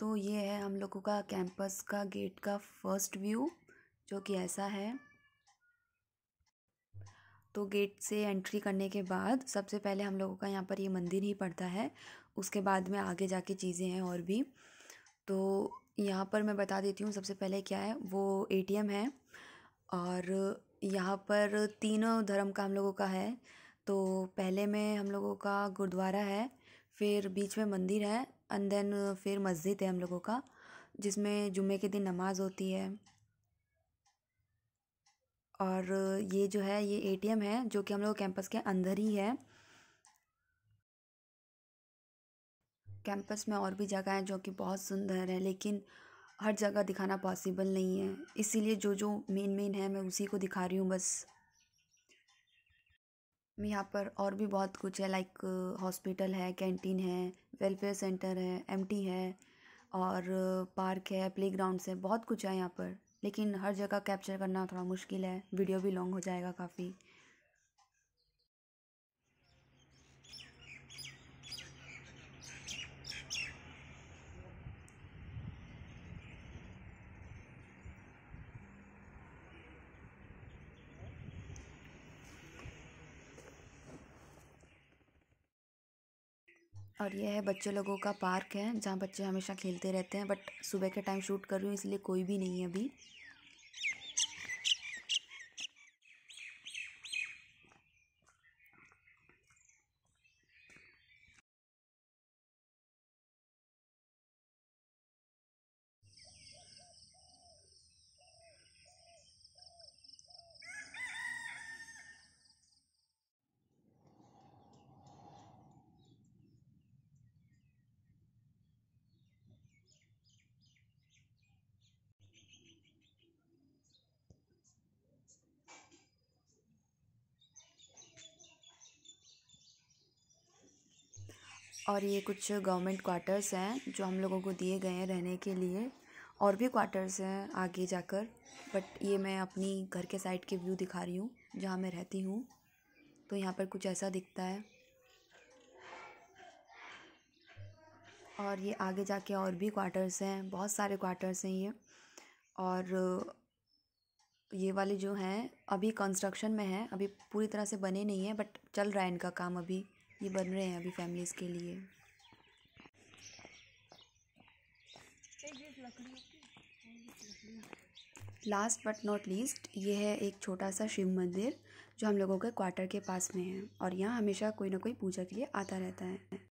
तो ये है हम लोगों का कैंपस का गेट का फर्स्ट व्यू जो कि ऐसा है तो गेट से एंट्री करने के बाद सबसे पहले हम लोगों का यहाँ पर ये मंदिर ही पड़ता है उसके बाद में आगे जाके चीज़ें हैं और भी तो यहाँ पर मैं बता देती हूँ सबसे पहले क्या है वो एटीएम है और यहाँ पर तीनों धर्म का हम लोगों का है तो पहले में हम लोगों का गुरुद्वारा है फिर बीच में मंदिर है एंड देन uh, फिर मस्जिद है हम लोगों का जिसमें जुमे के दिन नमाज होती है और uh, ये जो है ये एटीएम है जो कि हम लोग कैंपस के अंदर ही है कैंपस में और भी जगह हैं जो कि बहुत सुंदर है लेकिन हर जगह दिखाना पॉसिबल नहीं है इसीलिए जो जो मेन मेन है मैं उसी को दिखा रही हूँ बस यहाँ पर और भी बहुत कुछ है लाइक हॉस्पिटल है कैंटीन है वेलफेयर सेंटर है एम है और पार्क है प्ले ग्राउंड्स है बहुत कुछ है यहाँ पर लेकिन हर जगह कैप्चर करना थोड़ा मुश्किल है वीडियो भी लॉन्ग हो जाएगा काफ़ी और ये है बच्चे लोगों का पार्क है जहाँ बच्चे हमेशा खेलते रहते हैं बट सुबह के टाइम शूट कर रही हूँ इसलिए कोई भी नहीं है अभी और ये कुछ गवर्नमेंट क्वार्टर्स हैं जो हम लोगों को दिए गए हैं रहने के लिए और भी क्वार्टर्स हैं आगे जाकर बट ये मैं अपनी घर के साइड के व्यू दिखा रही हूँ जहाँ मैं रहती हूँ तो यहाँ पर कुछ ऐसा दिखता है और ये आगे जाके और भी क्वार्टर्स हैं बहुत सारे क्वार्टर्स हैं ये और ये वाले जो हैं अभी कंस्ट्रक्शन में हैं अभी पूरी तरह से बने नहीं हैं बट चल रहा है इनका काम अभी ये बन रहे हैं अभी फैमिलीज़ के लिए लास्ट बट नॉट लीस्ट ये है एक छोटा सा शिव मंदिर जो हम लोगों के क्वार्टर के पास में है और यहाँ हमेशा कोई ना कोई पूजा के लिए आता रहता है